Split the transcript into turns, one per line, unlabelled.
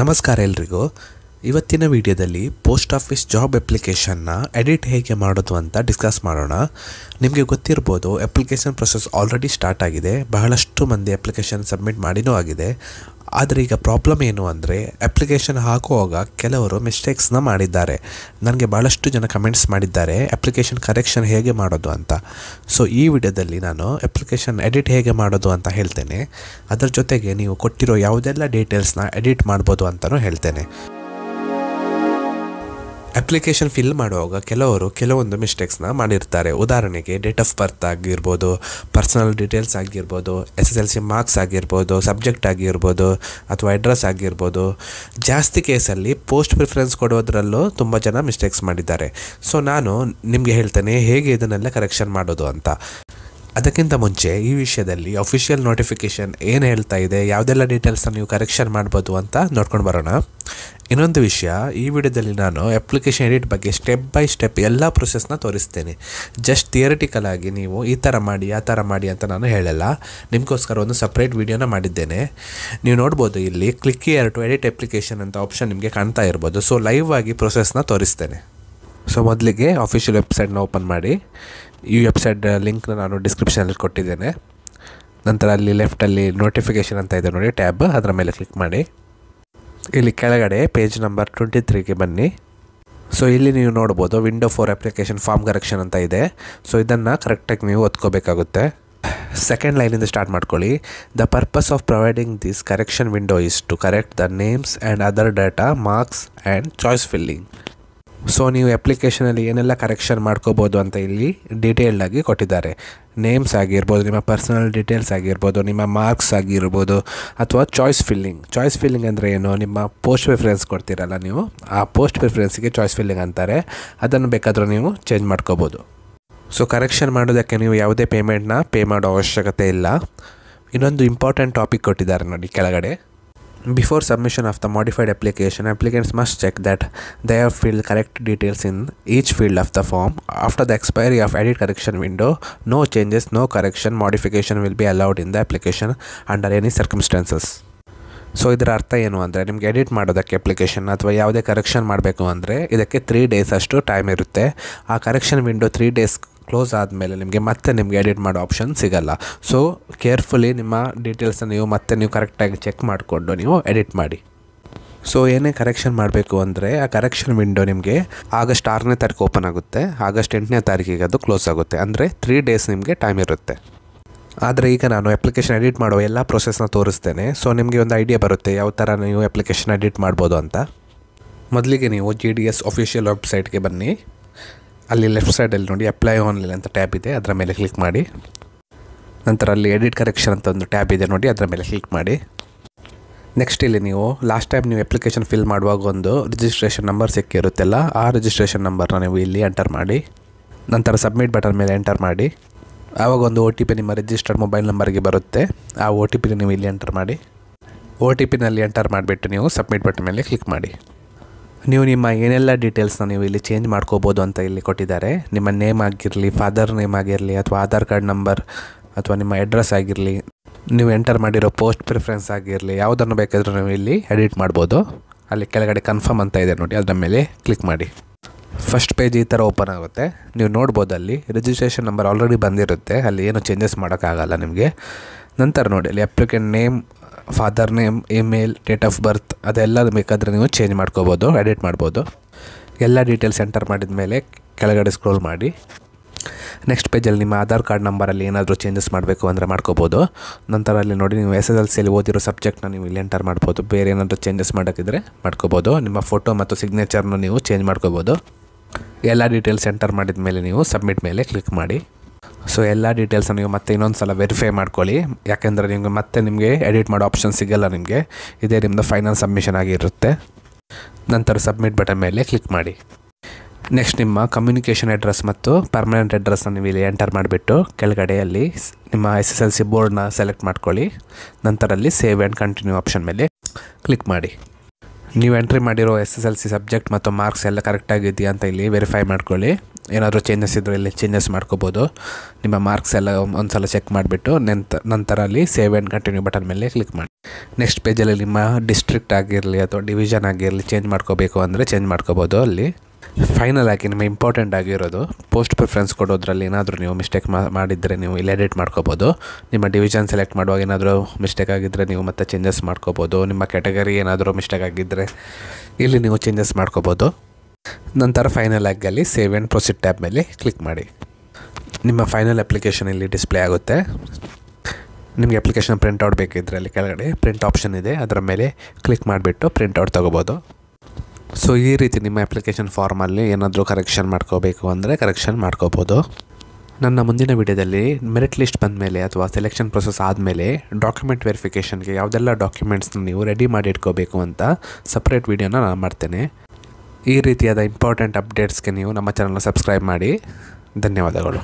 ನಮಸ್ಕಾರ ಎಲ್ರಿಗೂ ಇವತ್ತಿನ ವಿಡಿಯೋದಲ್ಲಿ ಪೋಸ್ಟ್ ಆಫೀಸ್ ಜಾಬ್ ಅಪ್ಲಿಕೇಶನ್ನ ಎಡಿಟ್ ಹೇಗೆ ಮಾಡೋದು ಅಂತ ಡಿಸ್ಕಸ್ ಮಾಡೋಣ ನಿಮಗೆ ಗೊತ್ತಿರ್ಬೋದು ಅಪ್ಲಿಕೇಶನ್ ಪ್ರೊಸೆಸ್ ಆಲ್ರೆಡಿ ಸ್ಟಾರ್ಟ್ ಆಗಿದೆ ಬಹಳಷ್ಟು ಮಂದಿ ಅಪ್ಲಿಕೇಶನ್ ಸಬ್ಮಿಟ್ ಮಾಡಿನೂ ಆಗಿದೆ ಆದರೆ ಈಗ ಪ್ರಾಬ್ಲಮ್ ಏನು ಅಂದರೆ ಅಪ್ಲಿಕೇಶನ್ ಹಾಕುವಾಗ ಕೆಲವರು ಮಿಸ್ಟೇಕ್ಸ್ನ ಮಾಡಿದ್ದಾರೆ ನನಗೆ ಭಾಳಷ್ಟು ಜನ ಕಮೆಂಟ್ಸ್ ಮಾಡಿದ್ದಾರೆ ಅಪ್ಲಿಕೇಶನ್ ಕರೆಕ್ಷನ್ ಹೇಗೆ ಮಾಡೋದು ಅಂತ ಸೊ ಈ ವಿಡಿಯೋದಲ್ಲಿ ನಾನು ಅಪ್ಲಿಕೇಶನ್ ಎಡಿಟ್ ಹೇಗೆ ಮಾಡೋದು ಅಂತ ಹೇಳ್ತೇನೆ ಅದರ ಜೊತೆಗೆ ನೀವು ಕೊಟ್ಟಿರೋ ಯಾವುದೆಲ್ಲ ಡೀಟೇಲ್ಸ್ನ ಎಡಿಟ್ ಮಾಡ್ಬೋದು ಅಂತಲೂ ಹೇಳ್ತೇನೆ ಅಪ್ಲಿಕೇಶನ್ ಫಿಲ್ ಮಾಡುವಾಗ ಕೆಲವರು ಕೆಲವೊಂದು ಮಿಸ್ಟೇಕ್ಸ್ನ ಮಾಡಿರ್ತಾರೆ ಉದಾಹರಣೆಗೆ ಡೇಟ್ ಆಫ್ ಬರ್ತ್ ಆಗಿರ್ಬೋದು ಪರ್ಸನಲ್ ಡೀಟೇಲ್ಸ್ ಆಗಿರ್ಬೋದು S S L C marks ಆಗಿರ್ಬೋದು ಸಬ್ಜೆಕ್ಟ್ ಆಗಿರ್ಬೋದು ಅಥವಾ ಅಡ್ರೆಸ್ ಆಗಿರ್ಬೋದು ಜಾಸ್ತಿ ಕೇಸಲ್ಲಿ ಪೋಸ್ಟ್ ಪ್ರಿಫರೆನ್ಸ್ ಕೊಡೋದ್ರಲ್ಲೂ ತುಂಬ ಜನ ಮಿಸ್ಟೇಕ್ಸ್ ಮಾಡಿದ್ದಾರೆ ಸೊ ನಾನು ನಿಮಗೆ ಹೇಳ್ತೇನೆ ಹೇಗೆ ಇದನ್ನೆಲ್ಲ ಕರೆಕ್ಷನ್ ಮಾಡೋದು ಅಂತ ಅದಕ್ಕಿಂತ ಮುಂಚೆ ಈ ವಿಷಯದಲ್ಲಿ ಅಫಿಷಿಯಲ್ ನೋಟಿಫಿಕೇಷನ್ ಏನು ಹೇಳ್ತಾ ಇದೆ ಯಾವುದೆಲ್ಲ ಡೀಟೇಲ್ಸ್ನ ನೀವು ಕರೆಕ್ಷನ್ ಮಾಡ್ಬೋದು ಅಂತ ನೋಡ್ಕೊಂಡು ಬರೋಣ ಇನ್ನೊಂದು ವಿಷಯ ಈ ವಿಡಿಯೋದಲ್ಲಿ ನಾನು ಅಪ್ಲಿಕೇಶನ್ ಎಡಿಟ್ ಬಗ್ಗೆ ಸ್ಟೆಪ್ ಬೈ ಸ್ಟೆಪ್ ಎಲ್ಲ ಪ್ರೊಸೆಸ್ನ ತೋರಿಸ್ತೇನೆ ಜಸ್ಟ್ ಥಿಯರಿಟಿಕಲ್ ಆಗಿ ನೀವು ಈ ಥರ ಮಾಡಿ ಆ ಥರ ಮಾಡಿ ಅಂತ ನಾನು ಹೇಳಲ್ಲ ನಿಮಗೋಸ್ಕರ ಒಂದು ಸಪ್ರೇಟ್ ವೀಡಿಯೋನ ಮಾಡಿದ್ದೇನೆ ನೀವು ನೋಡ್ಬೋದು ಇಲ್ಲಿ click here to edit application ಅಂತ ಆಪ್ಷನ್ ನಿಮಗೆ ಕಾಣ್ತಾ ಇರ್ಬೋದು ಸೊ ಲೈವ್ ಆಗಿ ಪ್ರೊಸೆಸ್ನ ತೋರಿಸ್ತೇನೆ ಸೊ ಮೊದಲಿಗೆ ಆಫಿಷಿಯಲ್ ವೆಬ್ಸೈಟ್ನ ಓಪನ್ ಮಾಡಿ ಈ ವೆಬ್ಸೈಟ್ ಲಿಂಕ್ನ ನಾನು ಡಿಸ್ಕ್ರಿಪ್ಷನಲ್ಲಿ ಕೊಟ್ಟಿದ್ದೇನೆ ನಂತರ ಅಲ್ಲಿ ಲೆಫ್ಟಲ್ಲಿ ನೋಟಿಫಿಕೇಷನ್ ಅಂತ ಇದೆ ನೋಡಿ ಟ್ಯಾಬ್ ಅದರ ಮೇಲೆ ಕ್ಲಿಕ್ ಮಾಡಿ ಇಲ್ಲಿ ಕೆಳಗಡೆ ಪೇಜ್ ನಂಬರ್ ಟ್ವೆಂಟಿ ತ್ರೀಗೆ ಬನ್ನಿ ಸೊ ಇಲ್ಲಿ ನೀವು ನೋಡ್ಬೋದು window for application form correction ಅಂತ ಇದೆ ಸೊ ಇದನ್ನು ಕರೆಕ್ಟಾಗಿ ನೀವು ಓದ್ಕೋಬೇಕಾಗುತ್ತೆ ಸೆಕೆಂಡ್ ಲೈನಿಂದ ಸ್ಟಾರ್ಟ್ ಮಾಡ್ಕೊಳ್ಳಿ the purpose of providing this correction window is to correct the names and other data marks and choice filling so ನೀವು ಅಪ್ಲಿಕೇಶನಲ್ಲಿ ಏನೆಲ್ಲ ಕರೆಕ್ಷನ್ ಮಾಡ್ಕೋಬೋದು ಅಂತ ಇಲ್ಲಿ ಡೀಟೇಲ್ಡಾಗಿ ಕೊಟ್ಟಿದ್ದಾರೆ ನೇಮ್ಸ್ ಆಗಿರ್ಬೋದು ನಿಮ್ಮ ಪರ್ಸನಲ್ ಡೀಟೇಲ್ಸ್ ಆಗಿರ್ಬೋದು ನಿಮ್ಮ ಮಾರ್ಕ್ಸ್ ಆಗಿರ್ಬೋದು ಅಥವಾ ಚಾಯ್ಸ್ ಫಿಲ್ಲಿಂಗ್ ಚಾಯ್ಸ್ ಫಿಲ್ಲಿಂಗ್ ಅಂದರೆ ಏನು ನಿಮ್ಮ ಪೋಸ್ಟ್ ಪ್ರಿಫರೆನ್ಸ್ ಕೊಡ್ತೀರಲ್ಲ ನೀವು ಆ ಪೋಸ್ಟ್ ಪ್ರಿಫರೆನ್ಸ್ಗೆ ಚಾಯ್ಸ್ ಫಿಲ್ಲಿಂಗ್ ಅಂತಾರೆ ಅದನ್ನು ಬೇಕಾದರೂ ನೀವು ಚೇಂಜ್ ಮಾಡ್ಕೋಬೋದು ಸೊ ಕರೆಕ್ಷನ್ ಮಾಡೋದಕ್ಕೆ ನೀವು ಯಾವುದೇ ಪೇಮೆಂಟ್ನ ಪೇ ಮಾಡೋ ಅವಶ್ಯಕತೆ ಇಲ್ಲ ಇನ್ನೊಂದು ಇಂಪಾರ್ಟೆಂಟ್ ಟಾಪಿಕ್ ಕೊಟ್ಟಿದ್ದಾರೆ ನೋಡಿ ಕೆಳಗಡೆ Before submission of the modified application, applicants must check that they have filled correct details in each field of the form. After the expiry of edit correction window, no changes, no correction, modification will be allowed in the application under any circumstances. So ಇದರ ಅರ್ಥ ಏನು ಅಂದರೆ ನಿಮಗೆ edit ಮಾಡೋದಕ್ಕೆ application ಅಥವಾ ಯಾವುದೇ correction ಮಾಡಬೇಕು ಅಂದರೆ ಇದಕ್ಕೆ ತ್ರೀ ಡೇಸ್ ಅಷ್ಟು ಟೈಮ್ ಇರುತ್ತೆ ಆ correction window three days close ಆದಮೇಲೆ ನಿಮಗೆ ಮತ್ತೆ ನಿಮಗೆ ಎಡಿಟ್ ಮಾಡೋ ಆಪ್ಷನ್ ಸಿಗಲ್ಲ ಸೊ ಕೇರ್ಫುಲಿ ನಿಮ್ಮ ಡೀಟೇಲ್ಸನ್ನು ನೀವು ಮತ್ತೆ ನೀವು ಕರೆಕ್ಟಾಗಿ ಚೆಕ್ ಮಾಡಿಕೊಂಡು ನೀವು ಎಡಿಟ್ ಮಾಡಿ ಸೊ ಏನೇ ಕರೆಕ್ಷನ್ ಮಾಡಬೇಕು ಅಂದರೆ ಆ ಕರೆಕ್ಷನ್ ವಿಂಡೋ ನಿಮಗೆ ಆಗಸ್ಟ್ ಆರನೇ ತಾರೀಕು ಓಪನ್ ಆಗುತ್ತೆ ಆಗಸ್ಟ್ ಎಂಟನೇ ತಾರೀಕಿಗೆ ಅದು ಕ್ಲೋಸ್ ಆಗುತ್ತೆ ಅಂದರೆ ತ್ರೀ ಡೇಸ್ ನಿಮಗೆ ಟೈಮ್ ಇರುತ್ತೆ ಆದರೆ ಈಗ ನಾನು ಅಪ್ಲಿಕೇಶನ್ ಎಡಿಟ್ ಮಾಡುವ ಎಲ್ಲ ಪ್ರೊಸೆಸ್ನ ತೋರಿಸ್ತೇನೆ ಸೊ ನಿಮಗೆ ಒಂದು ಐಡಿಯಾ ಬರುತ್ತೆ ಯಾವ ಥರ ನೀವು ಅಪ್ಲಿಕೇಶನ್ ಎಡಿಟ್ ಮಾಡ್ಬೋದು ಅಂತ ಮೊದಲಿಗೆ ನೀವು ಜಿ ಡಿ ಎಸ್ ಅಫಿಷಿಯಲ್ ವೆಬ್ಸೈಟ್ಗೆ ಬನ್ನಿ ಅಲ್ಲಿ ಲೆಫ್ಟ್ ಸೈಡಲ್ಲಿ ನೋಡಿ ಅಪ್ಲೈ ಆನ್ಲೈನ್ ಅಂತ ಟ್ಯಾಬ್ ಇದೆ ಅದರ ಮೇಲೆ ಕ್ಲಿಕ್ ಮಾಡಿ ನಂತರ ಅಲ್ಲಿ ಎಡಿಟ್ ಕರೆಕ್ಷನ್ ಅಂತ ಒಂದು ಟ್ಯಾಬ್ ಇದೆ ನೋಡಿ ಅದರ ಮೇಲೆ ಕ್ಲಿಕ್ ಮಾಡಿ ನೆಕ್ಸ್ಟ್ ಇಲ್ಲಿ ನೀವು ಲಾಸ್ಟ್ ಟೈಮ್ ನೀವು ಅಪ್ಲಿಕೇಶನ್ ಫಿಲ್ ಮಾಡುವಾಗ ಒಂದು ರಿಜಿಸ್ಟ್ರೇಷನ್ ನಂಬರ್ ಸಿಕ್ಕಿರುತ್ತಲ್ಲ ಆ ರಿಜಿಸ್ಟ್ರೇಷನ್ ನಂಬರ್ನ ನೀವು ಇಲ್ಲಿ ಎಂಟರ್ ಮಾಡಿ ನಂತರ ಸಬ್ಮಿಟ್ ಬಟನ್ ಮೇಲೆ ಎಂಟರ್ ಮಾಡಿ ಆವಾಗ ಒಂದು ಒ ಟಿ ಪಿ ನಿಮ್ಮ ರಿಜಿಸ್ಟರ್ಡ್ ಮೊಬೈಲ್ ನಂಬರ್ಗೆ ಬರುತ್ತೆ ಆ ಒ ಟಿ ಪಿನ ನೀವು ಇಲ್ಲಿ ಎಂಟರ್ ಮಾಡಿ ಒ ಟಿ ಪಿನಲ್ಲಿ ಎಂಟರ್ ಮಾಡಿಬಿಟ್ಟು ನೀವು ಸಬ್ಮಿಟ್ ಬಟನ್ ಮೇಲೆ ಕ್ಲಿಕ್ ಮಾಡಿ ನೀವು ನಿಮ್ಮ ಏನೆಲ್ಲ ಡೀಟೇಲ್ಸ್ನ ನೀವು ಇಲ್ಲಿ ಚೇಂಜ್ ಮಾಡ್ಕೋಬೋದು ಅಂತ ಇಲ್ಲಿ ಕೊಟ್ಟಿದ್ದಾರೆ ನಿಮ್ಮ ನೇಮ್ ಆಗಿರಲಿ ಫಾದರ್ ನೇಮ್ ಆಗಿರಲಿ ಅಥವಾ ಆಧಾರ್ ಕಾರ್ಡ್ ನಂಬರ್ ಅಥವಾ ನಿಮ್ಮ ಅಡ್ರೆಸ್ ಆಗಿರಲಿ ನೀವು ಎಂಟರ್ ಮಾಡಿರೋ ಪೋಸ್ಟ್ ಪ್ರಿಫರೆನ್ಸ್ ಆಗಿರಲಿ ಯಾವುದನ್ನು ಬೇಕಾದರೂ ನೀವು ಇಲ್ಲಿ ಎಡಿಟ್ ಮಾಡ್ಬೋದು ಅಲ್ಲಿ ಕೆಳಗಡೆ ಕನ್ಫರ್ಮ್ ಅಂತ ಇದೆ ನೋಡಿ ಅದರ ಮೇಲೆ ಕ್ಲಿಕ್ ಮಾಡಿ ಫಸ್ಟ್ ಪೇಜ್ ಈ ಥರ ಓಪನ್ ಆಗುತ್ತೆ ನೀವು ನೋಡ್ಬೋದು ಅಲ್ಲಿ ರಿಜಿಸ್ಟ್ರೇಷನ್ ನಂಬರ್ ಆಲ್ರೆಡಿ ಬಂದಿರುತ್ತೆ ಅಲ್ಲಿ ಏನು ಚೇಂಜಸ್ ಮಾಡೋಕ್ಕಾಗಲ್ಲ ನಿಮಗೆ ನಂತರ ನೋಡಿ ಅಲ್ಲಿ applicant name father name email date of birth ಅದೆಲ್ಲ ಬೇಕಾದರೆ ನೀವು ಚೇಂಜ್ ಮಾಡ್ಕೋಬೋದು ಎಡಿಟ್ ಮಾಡ್ಬೋದು ಎಲ್ಲ ಡೀಟೇಲ್ಸ್ ಎಂಟರ್ ಮಾಡಿದ ಮೇಲೆ ಕೆಳಗಡೆ ಸ್ಕ್ರೋಲ್ ಮಾಡಿ ನೆಕ್ಸ್ಟ್ ಪೇಜಲ್ಲಿ ನಿಮ್ಮ ಆಧಾರ್ ಕಾರ್ಡ್ ನಂಬರಲ್ಲಿ ಏನಾದರೂ ಚೇಂಜಸ್ ಮಾಡಬೇಕು ಅಂದರೆ ಮಾಡ್ಕೋಬೋದು ನಂತರ ಅಲ್ಲಿ ನೋಡಿ ನೀವು ಎಸ್ ಎಸ್ ಎಲ್ ಸಿಯಲ್ಲಿ ಓದಿರೋ ಸಬ್ಜೆಕ್ಟ್ನ ನೀವು ಇಲ್ಲಿ ಎಂಟರ್ ಮಾಡ್ಬೋದು ಬೇರೆ ಏನಾದರೂ ಚೇಂಜಸ್ ಮಾಡೋಕ್ಕಿದ್ರೆ ಮಾಡ್ಕೋಬೋದು ನಿಮ್ಮ ಫೋಟೋ ಮತ್ತು ಸಿಗ್ನೇಚರ್ನ ನೀವು ಚೇಂಜ್ ಮಾಡ್ಕೋಬೋದು ಎಲ್ಲ ಡೀಟೇಲ್ಸ್ ಎಂಟರ್ ಮಾಡಿದ ಮೇಲೆ ನೀವು ಸಬ್ಮಿಟ್ ಮೇಲೆ ಕ್ಲಿಕ್ ಮಾಡಿ ಸೊ ಎಲ್ಲ ಡೀಟೇಲ್ಸನ್ನು ನೀವು ಮತ್ತೆ ಇನ್ನೊಂದು ಸಲ ವೆರಿಫೈ ಮಾಡ್ಕೊಳ್ಳಿ ಯಾಕೆಂದರೆ ನಿಮಗೆ ಮತ್ತೆ ನಿಮಗೆ ಎಡಿಟ್ ಮಾಡೋ ಆಪ್ಷನ್ ಸಿಗಲ್ಲ ನಿಮಗೆ ಇದೇ ನಿಮ್ಮದು ಫೈನಲ್ ಸಬ್ಮಿಷನ್ ಆಗಿರುತ್ತೆ ನಂತರ ಸಬ್ಮಿಟ್ ಬಟನ್ ಮೇಲೆ ಕ್ಲಿಕ್ ಮಾಡಿ ನೆಕ್ಸ್ಟ್ ನಿಮ್ಮ ಕಮ್ಯುನಿಕೇಷನ್ ಅಡ್ರೆಸ್ ಮತ್ತು ಪರ್ಮನೆಂಟ್ ಅಡ್ರೆಸ್ನ ನೀವು ಇಲ್ಲಿ ಎಂಟರ್ ಮಾಡಿಬಿಟ್ಟು ಕೆಳಗಡೆಯಲ್ಲಿ ನಿಮ್ಮ ಎಸ್ ಎಸ್ ಎಲ್ ಸಿ ಬೋರ್ಡ್ನ ಸೆಲೆಕ್ಟ್ ಮಾಡ್ಕೊಳ್ಳಿ ನಂತರಲ್ಲಿ ಸೇವ್ ಆ್ಯಂಡ್ ಕಂಟಿನ್ಯೂ ಆಪ್ಷನ್ ಮೇಲೆ ಕ್ಲಿಕ್ ಮಾಡಿ ನೀವು ಎಂಟ್ರಿ ಮಾಡಿರೋ S S L C subject ಮತ್ತು ಮಾರ್ಕ್ಸ್ ಎಲ್ಲ ಕರೆಕ್ಟಾಗಿದೆಯಾ ಅಂತ ಇಲ್ಲಿ ವೆರಿಫೈ ಮಾಡ್ಕೊಳ್ಳಿ ಏನಾದರೂ ಚೇಂಜಸ್ ಇದ್ದರೆ ಇಲ್ಲಿ ಚೇಂಜಸ್ ಮಾಡ್ಕೋಬೋದು ನಿಮ್ಮ ಮಾರ್ಕ್ಸ್ ಎಲ್ಲ ಒಂದು ಸಲ ಚೆಕ್ ಮಾಡಿಬಿಟ್ಟು ನಂತರ ನಂತರ ಅಲ್ಲಿ ಸೇವ್ ಆ್ಯಂಡ್ ಕಂಟಿನ್ಯೂ ಬಟನ್ ಮೇಲೆ ಕ್ಲಿಕ್ ಮಾಡಿ ನೆಕ್ಸ್ಟ್ ಪೇಜಲ್ಲಿ ನಿಮ್ಮ ಡಿಸ್ಟ್ರಿಕ್ಟ್ ಆಗಿರಲಿ ಅಥವಾ ಡಿವಿಷನ್ ಆಗಿರಲಿ ಚೇಂಜ್ ಮಾಡ್ಕೋಬೇಕು ಅಂದರೆ ಚೇಂಜ್ ಮಾಡ್ಕೋಬೋದು ಅಲ್ಲಿ ಫೈನಲ್ ಆಗಿ ನಿಮ್ಮ ಇಂಪಾರ್ಟೆಂಟ್ ಆಗಿರೋದು ಪೋಸ್ಟ್ ಪ್ರಿಫ್ರೆನ್ಸ್ ಕೊಡೋದ್ರಲ್ಲಿ ಏನಾದರೂ ನೀವು ಮಿಸ್ಟೇಕ್ ಮಾಡಿದರೆ ನೀವು ಇಲ್ಲಿ ಎಡಿಟ್ ಮಾಡ್ಕೋಬೋದು ನಿಮ್ಮ ಡಿವಿಷನ್ ಸೆಲೆಕ್ಟ್ ಮಾಡುವಾಗ ಏನಾದರೂ ಮಿಸ್ಟೇಕ್ ಆಗಿದ್ದರೆ ನೀವು ಮತ್ತೆ ಚೇಂಜಸ್ ಮಾಡ್ಕೋಬೋದು ನಿಮ್ಮ ಕ್ಯಾಟಗರಿ ಏನಾದರೂ ಮಿಸ್ಟೇಕ್ ಆಗಿದ್ದರೆ ಇಲ್ಲಿ ನೀವು ಚೇಂಜಸ್ ಮಾಡ್ಕೋಬೋದು ನಂತರ ಫೈನಲ್ ಆ್ಯಗಲ್ಲಿ ಸೇವ್ ಆ್ಯಂಡ್ ಪ್ರೊಸೀಡ್ ಟ್ಯಾಬ್ ಮೇಲೆ ಕ್ಲಿಕ್ ಮಾಡಿ ನಿಮ್ಮ ಫೈನಲ್ ಅಪ್ಲಿಕೇಶನ್ ಇಲ್ಲಿ ಡಿಸ್ಪ್ಲೇ ಆಗುತ್ತೆ ನಿಮಗೆ ಅಪ್ಲಿಕೇಶನ್ ಔಟ್ ಬೇಕಿದ್ರೆ ಅಲ್ಲಿ ಕೆಳಗಡೆ ಪ್ರಿಂಟ್ ಆಪ್ಷನ್ ಇದೆ ಅದರ ಮೇಲೆ ಕ್ಲಿಕ್ ಮಾಡಿಬಿಟ್ಟು ಔಟ್ ತೊಗೋಬೋದು ಸೊ ಈ ರೀತಿ ನಿಮ್ಮ ಅಪ್ಲಿಕೇಶನ್ ಫಾರ್ಮಲ್ಲಿ ಏನಾದರೂ ಕರೆಕ್ಷನ್ ಮಾಡ್ಕೋಬೇಕು ಅಂದರೆ ಕರೆಕ್ಷನ್ ಮಾಡ್ಕೋಬೋದು ನನ್ನ ಮುಂದಿನ ವಿಡಿಯೋದಲ್ಲಿ ಮೆರಿಟ್ ಲಿಸ್ಟ್ ಬಂದ ಮೇಲೆ ಅಥವಾ ಸೆಲೆಕ್ಷನ್ ಪ್ರೊಸೆಸ್ ಆದಮೇಲೆ ಡಾಕ್ಯುಮೆಂಟ್ ವೆರಿಫಿಕೇಷನ್ಗೆ ಯಾವುದೆಲ್ಲ ಡಾಕ್ಯುಮೆಂಟ್ಸ್ನ ನೀವು ರೆಡಿ ಮಾಡಿ ಇಟ್ಕೋಬೇಕು ಅಂತ ಸಪ್ರೇಟ್ ವೀಡಿಯೋನ ನಾನು ಮಾಡ್ತೇನೆ ಈ ರೀತಿಯಾದ ಇಂಪಾರ್ಟೆಂಟ್ ಅಪ್ಡೇಟ್ಸ್ಗೆ ನೀವು ನಮ್ಮ ಚಾನಲ್ನ ಸಬ್ಸ್ಕ್ರೈಬ್ ಮಾಡಿ ಧನ್ಯವಾದಗಳು